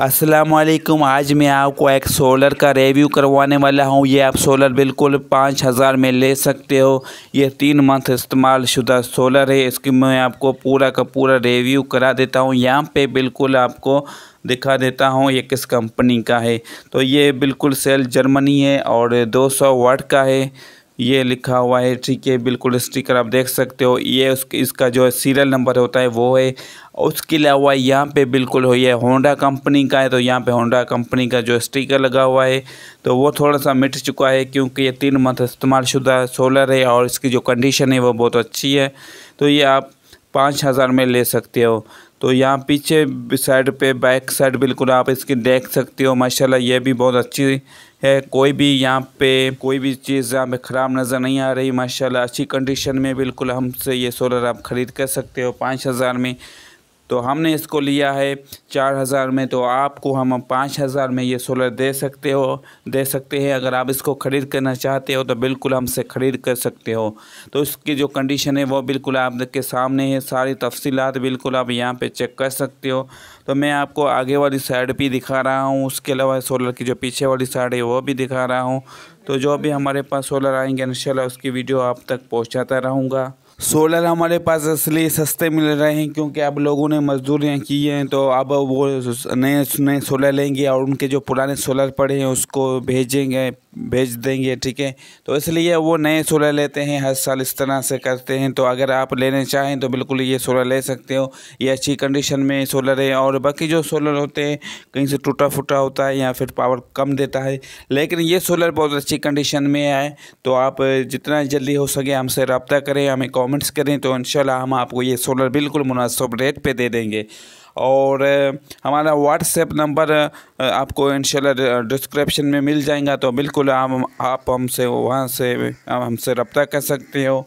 असलम आज मैं आपको एक सोलर का रिव्यू करवाने वाला हूँ ये आप सोलर बिल्कुल पाँच हज़ार में ले सकते हो ये तीन मंथ इस्तेमाल शुदा सोलर है इसकी मैं आपको पूरा का पूरा रिव्यू करा देता हूँ यहाँ पे बिल्कुल आपको दिखा देता हूँ ये किस कंपनी का है तो ये बिल्कुल सेल जर्मनी है और 200 वाट का है ये लिखा हुआ है ठीक है बिल्कुल स्टिकर आप देख सकते हो ये उसके इसका जो सीरियल नंबर होता है वो है उसके अलावा यहाँ पे बिल्कुल हो ये होंडा कंपनी का है तो यहाँ पे होंडा कंपनी का जो स्टिकर लगा हुआ है तो वो थोड़ा सा मिट चुका है क्योंकि ये तीन मंथ इस्तेमाल शुदा सोलर है और इसकी जो कंडीशन है वो बहुत अच्छी है तो ये आप पाँच हज़ार में ले सकते हो तो यहाँ पीछे साइड पे बैक साइड बिल्कुल आप इसकी देख सकते हो माशाल्लाह ये भी बहुत अच्छी है कोई भी यहाँ पे कोई भी चीज़ यहाँ पे ख़राब नज़र नहीं आ रही माशाल्लाह अच्छी कंडीशन में बिल्कुल हमसे ये सोलर आप ख़रीद कर सकते हो पाँच हज़ार में तो हमने इसको लिया है चार हज़ार में तो आपको हम पाँच हज़ार में ये सोलर दे सकते हो दे सकते हैं अगर आप इसको ख़रीद करना चाहते हो तो बिल्कुल हमसे ख़रीद कर सकते हो तो इसकी जो कंडीशन है वो बिल्कुल आपके सामने है सारी तफसीत बिल्कुल आप यहाँ पर चेक कर सकते हो तो मैं आपको आगे वाली साइड भी दिखा रहा हूँ उसके अलावा सोलर की जो पीछे वाली साइड है वो भी दिखा रहा हूँ तो जो भी हमारे पास सोलर आएंगे इन उसकी वीडियो आप तक पहुँचाता रहूँगा सोलर हमारे पास इसलिए सस्ते मिल रहे हैं क्योंकि अब लोगों ने मजदूरियाँ की हैं तो अब वो नए नए सोलर लेंगे और उनके जो पुराने सोलर पड़े हैं उसको भेजेंगे भेज देंगे ठीक है तो इसलिए वो नए सोलह लेते हैं हर साल इस तरह से करते हैं तो अगर आप लेने चाहें तो बिल्कुल ये सोलर ले सकते हो ये अच्छी कंडीशन में सोलर है और बाकी जो सोलर होते हैं कहीं से टूटा फूटा होता है या फिर पावर कम देता है लेकिन ये सोलर बहुत अच्छी कंडीशन में है तो आप जितना जल्दी हो सके हमसे रबता करें हमें कॉमेंट्स करें तो इन हम आपको ये सोलर बिल्कुल मुनासब रेट पर दे देंगे और हमारा व्हाट्सएप नंबर आपको इनशाला डिस्क्रिप्शन में मिल जाएगा तो बिल्कुल आप आप हमसे वहाँ से हमसे रब्ता कर सकते हो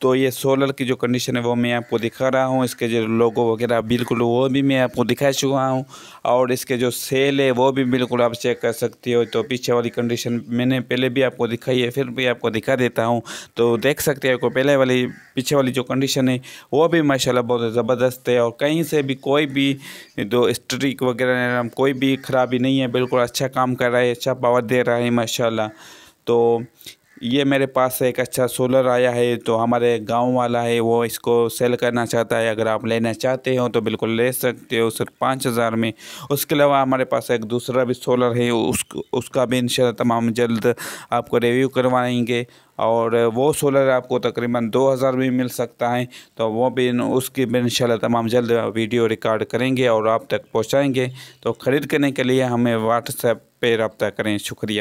तो ये सोलर की जो कंडीशन है वो मैं आपको दिखा रहा हूँ इसके जो लोगो वगैरह बिल्कुल वो भी मैं आपको दिखा चुका हूँ और इसके जो सेल है वो भी बिल्कुल आप चेक कर सकती हो तो पीछे वाली कंडीशन मैंने पहले भी आपको दिखाई है फिर भी आपको दिखा देता हूँ तो देख सकते आपको पहले वाली पीछे वाली जो कंडीशन है वो भी माशा बहुत ज़बरदस्त है और कहीं से भी कोई भी जो स्ट्रिक वगैरह कोई भी ख़राबी नहीं है बिल्कुल अच्छा काम कर रहा है अच्छा पावर दे रहा है माशा तो ये मेरे पास एक अच्छा सोलर आया है तो हमारे गांव वाला है वो इसको सेल करना चाहता है अगर आप लेना चाहते हो तो बिल्कुल ले सकते हो सिर्फ पाँच हज़ार में उसके अलावा हमारे पास एक दूसरा भी सोलर है उस उसका भी इन तमाम जल्द आपको रिव्यू करवाएंगे और वो सोलर आपको तकरीबन दो हज़ार में मिल सकता है तो वो भी उसकी भी इन तमाम जल्द वीडियो रिकॉर्ड करेंगे और आप तक पहुँचाएँगे तो ख़रीद करने के लिए हमें व्हाट्सएप पर रबता करें शुक्रिया